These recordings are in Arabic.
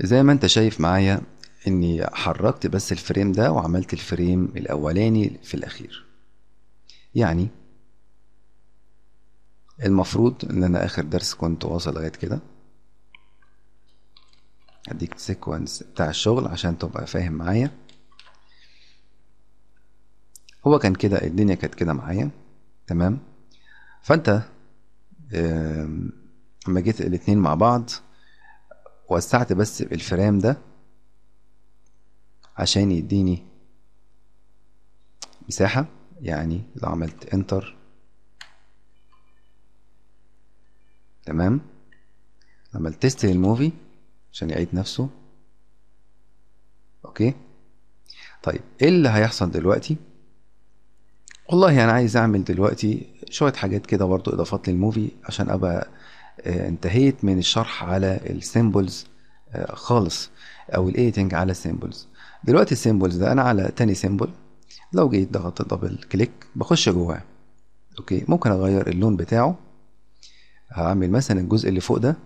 زي ما انت شايف معايا اني حركت بس الفريم ده وعملت الفريم الاولاني في الاخير يعني المفروض ان انا اخر درس كنت واصل لغايه كده هديك سيكونس بتاع الشغل عشان تبقى فاهم معايا هو كان كده الدنيا كانت كده معايا تمام فانت اما جيت الاتنين مع بعض وسعت بس الفرام ده عشان يديني مساحة يعني لو عملت انتر تمام عملت تيست للموفي عشان يعيد نفسه اوكي طيب ايه اللي هيحصل دلوقتي والله انا يعني عايز اعمل دلوقتي شويه حاجات كده برضو اضافات للموفي عشان ابقى آه، انتهيت من الشرح على السيمبلز آه، خالص او الايتنج على السيمبلز دلوقتي السيمبلز ده انا على تاني سيمبل لو جيت ضغطت دبل كليك بخش جواه اوكي ممكن اغير اللون بتاعه هعمل مثلا الجزء اللي فوق ده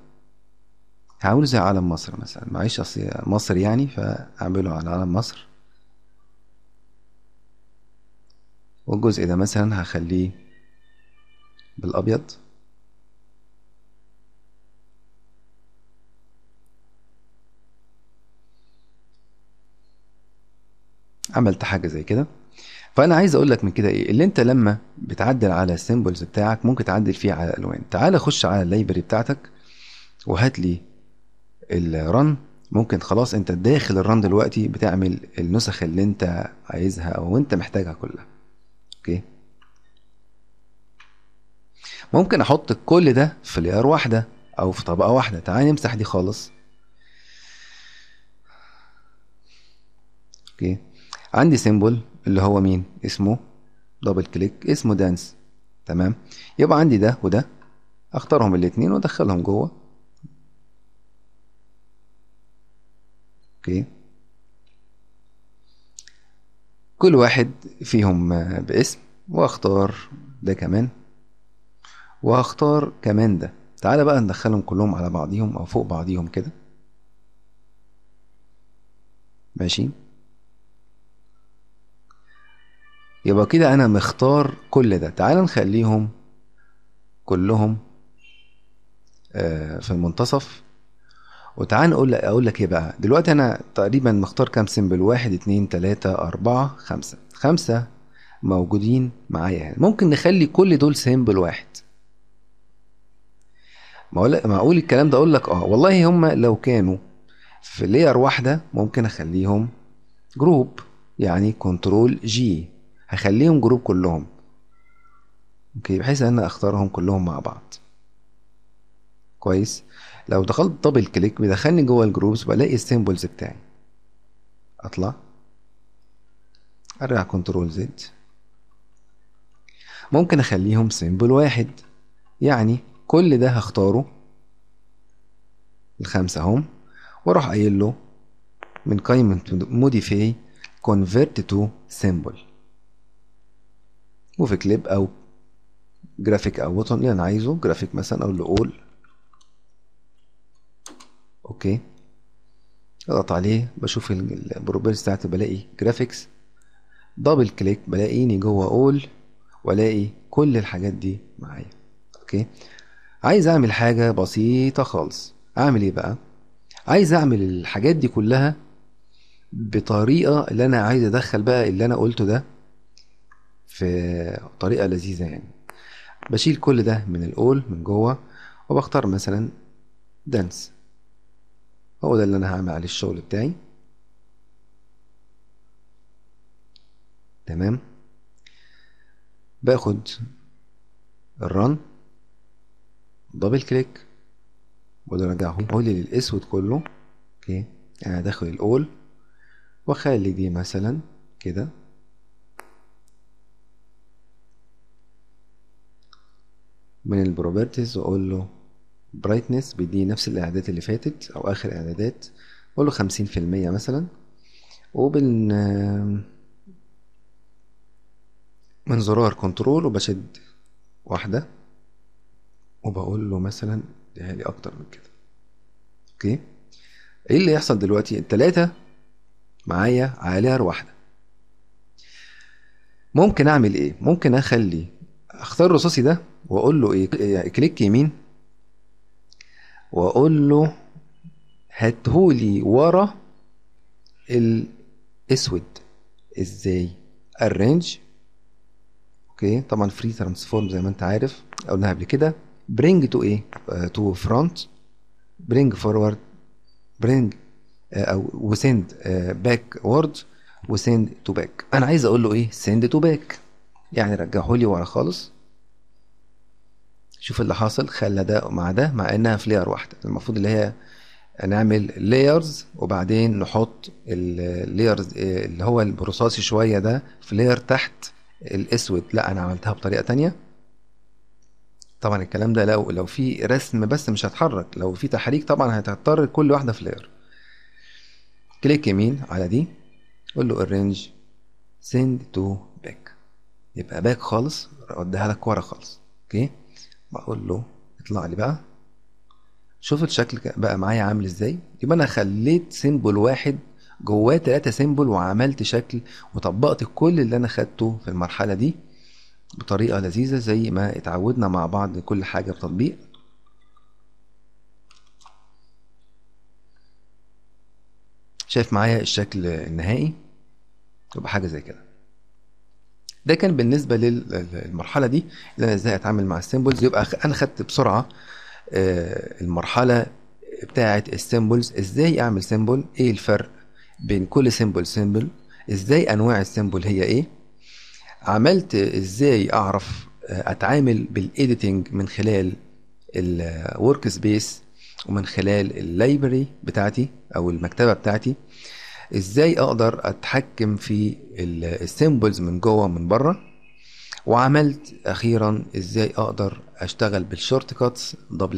هعمله زي علم مصر مثلا معيش اصل مصر يعني فاعمله على علم مصر والجزء ده مثلا هخليه بالابيض عملت حاجه زي كده فانا عايز اقول لك من كده ايه اللي انت لما بتعدل على السيمبلز بتاعك ممكن تعدل فيه على الالوان تعال خش على اللايبرري بتاعتك وهات لي الرن ممكن خلاص انت داخل الرن دلوقتي بتعمل النسخ اللي انت عايزها او انت محتاجها كلها اوكي ممكن احط كل ده في لير واحده او في طبقه واحده تعال نمسح دي خالص اوكي عندي سيمبل اللي هو مين اسمه دبل كليك اسمه دانس تمام يبقى عندي ده وده اختارهم الاثنين وادخلهم جوه اوكي كل واحد فيهم باسم واختار ده كمان وهختار كمان ده تعالى بقى ندخلهم كلهم على بعضيهم او فوق بعضيهم كده ماشي يبقى كده أنا مختار كل ده تعال نخليهم كلهم آه، في المنتصف وتعال نقول اقول لك ايه بقى دلوقتي انا تقريبا مختار كام سيمبل واحد اتنين تلاتة اربعة خمسة خمسة موجودين معايا هنا ممكن نخلي كل دول سيمبل واحد ما معقول الكلام ده اقول لك اه والله هما لو كانوا في لير واحدة ممكن اخليهم جروب يعني كنترول جي هخليهم جروب كلهم اوكي بحيث ان انا اختارهم كلهم مع بعض كويس لو دخلت دبل كليك بيدخلني جوه الجروبس بلاقي السيمبلز بتاعي اطلع ارجع كنترول زد ممكن اخليهم سيمبل واحد يعني كل ده هختاره الخمسة هم واروح قايل له من قائمة موديفاي convert to symbol موفي كليب او جرافيك او بوتون اللي انا عايزه جرافيك مثلا اقول له اول اوكي اضغط عليه بشوف البروبرتيز بتاعتي بلاقي جرافيكس دبل كليك بلاقيني جوه اول والاقي كل الحاجات دي معايا اوكي عايز اعمل حاجه بسيطه خالص اعمل ايه بقى عايز اعمل الحاجات دي كلها بطريقه اللي انا عايز ادخل بقى اللي انا قلته ده في طريقه لذيذه يعني بشيل كل ده من الاول من جوه وبختار مثلا دانس هو ده اللي انا هعمل عليه الشغل بتاعي تمام باخد الرن دبل كليك وارجعهم اولي للاسود كله اوكي انا داخل الاول واخلي دي مثلا كده من البروبرتيز واقول له برايتنس بيديني نفس الاعدادات اللي فاتت او اخر اعدادات اقول له خمسين في المية مثلا وبن من زرار كنترول وبشد واحدة وبقول له مثلا اديها لي اكتر من كده اوكي ايه اللي يحصل دلوقتي التلاتة معايا عاليه واحدة ممكن اعمل ايه ممكن اخلي اختار رصاصي ده واقول له ايه كليك يمين واقول له هاتهولي ورا الاسود ازاي arrange اوكي طبعا فري ترانسفورم زي ما انت عارف قلناها قبل كده برينج تو ايه تو فرونت برينج فورورد برينج او وسند باك آه، وورد وسند تو باك انا عايز اقول له ايه سند تو باك يعني رجعه لي ورا خالص شوف اللي حاصل خلى ده مع ده مع انها في لير واحده المفروض اللي هي نعمل لايرز وبعدين نحط اللايرز اللي هو البروساسي شويه ده في لاير تحت الاسود لا انا عملتها بطريقه تانية طبعا الكلام ده لو لو في رسم بس مش هتحرك لو في تحريك طبعا هتضطر كل واحده في لاير كليك يمين على دي قول له الرينج سند تو باك يبقى باك خالص اوديها لك ورا خالص اوكي okay. بقول له اطلع لي بقى شوف الشكل بقى معايا عامل ازاي يبقى انا خليت سيمبل واحد جواه تلاتة سيمبل وعملت شكل وطبقت كل اللي انا خدته في المرحله دي بطريقه لذيذه زي ما اتعودنا مع بعض كل حاجه بتطبيق شايف معايا الشكل النهائي يبقى حاجه زي كده ده كان بالنسبه للمرحله دي اللي انا ازاي اتعامل مع السيمبلز يبقى انا خدت بسرعه آه، المرحله بتاعه السيمبلز ازاي اعمل سيمبل ايه الفرق بين كل سيمبل سيمبل ازاي انواع السيمبل هي ايه عملت ازاي اعرف آه، اتعامل بالايديتنج من خلال الورك سبيس ومن خلال اللايبرري بتاعتي او المكتبه بتاعتي ازاي اقدر اتحكم في السيمبلز من جوه من بره وعملت اخيرا ازاي اقدر اشتغل بالشورت كاتس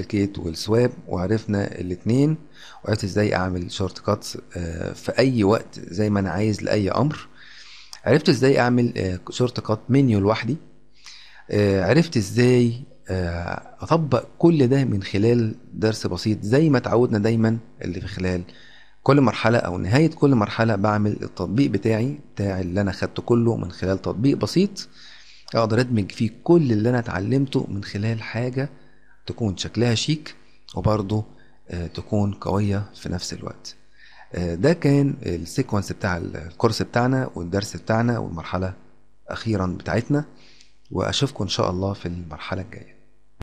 كيت والسواب وعرفنا الاتنين وعرفت ازاي اعمل شورت كاتس آه، في اي وقت زي ما انا عايز لاي امر عرفت ازاي اعمل آه، شورت كات منيو لوحدي آه، عرفت ازاي اطبق كل ده من خلال درس بسيط زي ما تعودنا دايما اللي في خلال كل مرحلة أو نهاية كل مرحلة بعمل التطبيق بتاعي بتاع اللي أنا خدته كله من خلال تطبيق بسيط أقدر أدمج فيه كل اللي أنا اتعلمته من خلال حاجة تكون شكلها شيك وبرضه آه، تكون قوية في نفس الوقت آه، ده كان السيكونس بتاع الكورس بتاعنا والدرس بتاعنا والمرحلة أخيرا بتاعتنا وأشوفكم إن شاء الله في المرحلة الجاية